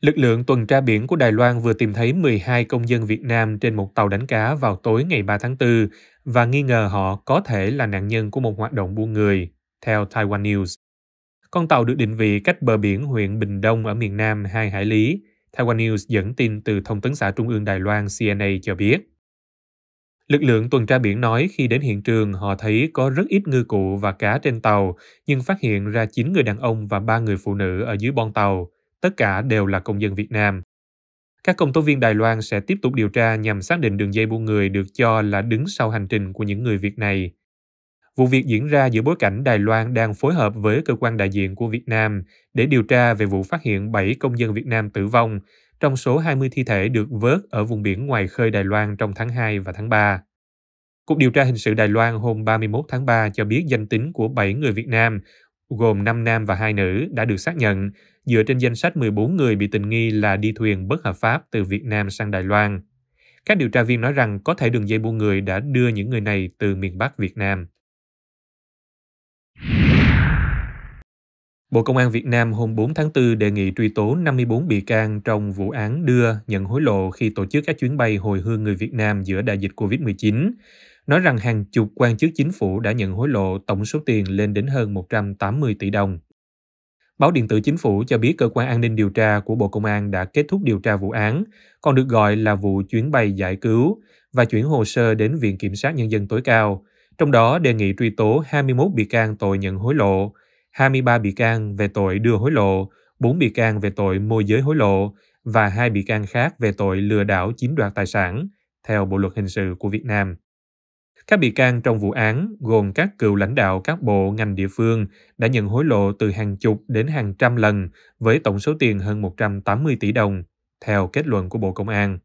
Lực lượng tuần tra biển của Đài Loan vừa tìm thấy 12 công dân Việt Nam trên một tàu đánh cá vào tối ngày 3 tháng 4 và nghi ngờ họ có thể là nạn nhân của một hoạt động buôn người, theo Taiwan News. Con tàu được định vị cách bờ biển huyện Bình Đông ở miền Nam 2 hải lý. Taiwan News dẫn tin từ Thông tấn xã Trung ương Đài Loan CNA cho biết. Lực lượng tuần tra biển nói khi đến hiện trường họ thấy có rất ít ngư cụ và cá trên tàu, nhưng phát hiện ra 9 người đàn ông và 3 người phụ nữ ở dưới bon tàu tất cả đều là công dân Việt Nam. Các công tố viên Đài Loan sẽ tiếp tục điều tra nhằm xác định đường dây buôn người được cho là đứng sau hành trình của những người Việt này. Vụ việc diễn ra giữa bối cảnh Đài Loan đang phối hợp với cơ quan đại diện của Việt Nam để điều tra về vụ phát hiện 7 công dân Việt Nam tử vong, trong số 20 thi thể được vớt ở vùng biển ngoài khơi Đài Loan trong tháng 2 và tháng 3. Cục điều tra hình sự Đài Loan hôm 31 tháng 3 cho biết danh tính của 7 người Việt Nam gồm 5 nam và hai nữ đã được xác nhận dựa trên danh sách 14 người bị tình nghi là đi thuyền bất hợp pháp từ Việt Nam sang Đài Loan. Các điều tra viên nói rằng có thể đường dây buôn người đã đưa những người này từ miền Bắc Việt Nam. Bộ Công an Việt Nam hôm 4 tháng 4 đề nghị truy tố 54 bị can trong vụ án đưa nhận hối lộ khi tổ chức các chuyến bay hồi hương người Việt Nam giữa đại dịch COVID-19 nói rằng hàng chục quan chức chính phủ đã nhận hối lộ tổng số tiền lên đến hơn 180 tỷ đồng. Báo điện tử chính phủ cho biết cơ quan an ninh điều tra của Bộ Công an đã kết thúc điều tra vụ án, còn được gọi là vụ chuyến bay giải cứu, và chuyển hồ sơ đến Viện Kiểm sát Nhân dân tối cao, trong đó đề nghị truy tố 21 bị can tội nhận hối lộ, 23 bị can về tội đưa hối lộ, 4 bị can về tội môi giới hối lộ và hai bị can khác về tội lừa đảo chiếm đoạt tài sản, theo Bộ Luật Hình sự của Việt Nam. Các bị can trong vụ án gồm các cựu lãnh đạo các bộ ngành địa phương đã nhận hối lộ từ hàng chục đến hàng trăm lần với tổng số tiền hơn 180 tỷ đồng, theo kết luận của Bộ Công an.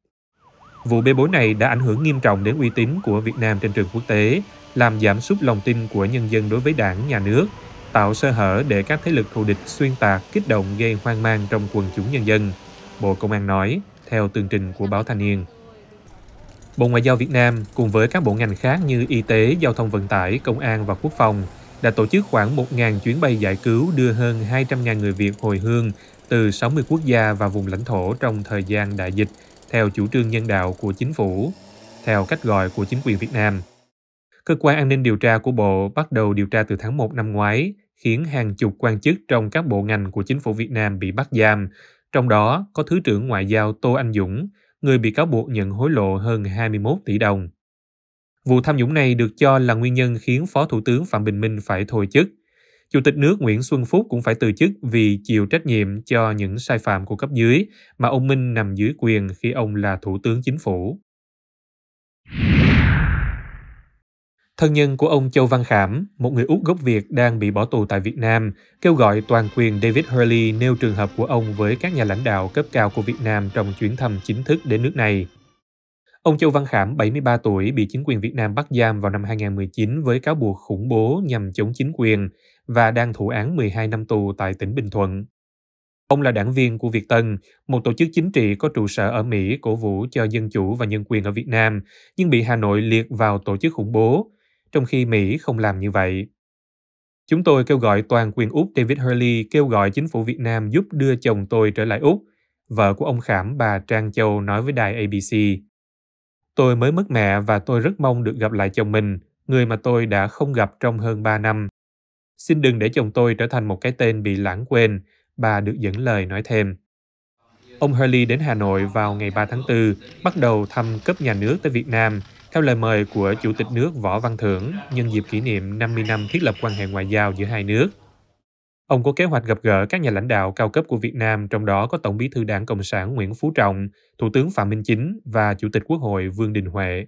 Vụ bê bối này đã ảnh hưởng nghiêm trọng đến uy tín của Việt Nam trên trường quốc tế, làm giảm sút lòng tin của nhân dân đối với đảng, nhà nước, tạo sơ hở để các thế lực thù địch xuyên tạc, kích động gây hoang mang trong quần chúng nhân dân. Bộ Công an nói, theo tường trình của báo Thanh Niên. Bộ Ngoại giao Việt Nam cùng với các bộ ngành khác như y tế, giao thông vận tải, công an và quốc phòng đã tổ chức khoảng 1.000 chuyến bay giải cứu đưa hơn 200.000 người Việt hồi hương từ 60 quốc gia và vùng lãnh thổ trong thời gian đại dịch theo chủ trương nhân đạo của chính phủ, theo cách gọi của chính quyền Việt Nam. Cơ quan an ninh điều tra của Bộ bắt đầu điều tra từ tháng 1 năm ngoái, khiến hàng chục quan chức trong các bộ ngành của chính phủ Việt Nam bị bắt giam, trong đó có Thứ trưởng Ngoại giao Tô Anh Dũng, người bị cáo buộc nhận hối lộ hơn 21 tỷ đồng. Vụ tham nhũng này được cho là nguyên nhân khiến Phó Thủ tướng Phạm Bình Minh phải thôi chức. Chủ tịch nước Nguyễn Xuân Phúc cũng phải từ chức vì chịu trách nhiệm cho những sai phạm của cấp dưới mà ông Minh nằm dưới quyền khi ông là Thủ tướng Chính phủ. Thân nhân của ông Châu Văn Khảm, một người Úc gốc Việt đang bị bỏ tù tại Việt Nam, kêu gọi toàn quyền David Hurley nêu trường hợp của ông với các nhà lãnh đạo cấp cao của Việt Nam trong chuyến thăm chính thức đến nước này. Ông Châu Văn Khảm, 73 tuổi, bị chính quyền Việt Nam bắt giam vào năm 2019 với cáo buộc khủng bố nhằm chống chính quyền và đang thụ án 12 năm tù tại tỉnh Bình Thuận. Ông là đảng viên của Việt Tân, một tổ chức chính trị có trụ sở ở Mỹ cổ vũ cho dân chủ và nhân quyền ở Việt Nam, nhưng bị Hà Nội liệt vào tổ chức khủng bố trong khi Mỹ không làm như vậy. Chúng tôi kêu gọi toàn quyền Úc David Hurley kêu gọi chính phủ Việt Nam giúp đưa chồng tôi trở lại Úc, vợ của ông Khảm bà Trang Châu nói với đài ABC. Tôi mới mất mẹ và tôi rất mong được gặp lại chồng mình, người mà tôi đã không gặp trong hơn 3 năm. Xin đừng để chồng tôi trở thành một cái tên bị lãng quên, bà được dẫn lời nói thêm. Ông Hurley đến Hà Nội vào ngày 3 tháng 4, bắt đầu thăm cấp nhà nước tới Việt Nam – theo lời mời của chủ tịch nước võ văn thưởng nhân dịp kỷ niệm 50 năm thiết lập quan hệ ngoại giao giữa hai nước. Ông có kế hoạch gặp gỡ các nhà lãnh đạo cao cấp của Việt Nam, trong đó có Tổng bí thư Đảng Cộng sản Nguyễn Phú Trọng, Thủ tướng Phạm Minh Chính và Chủ tịch Quốc hội Vương Đình Huệ.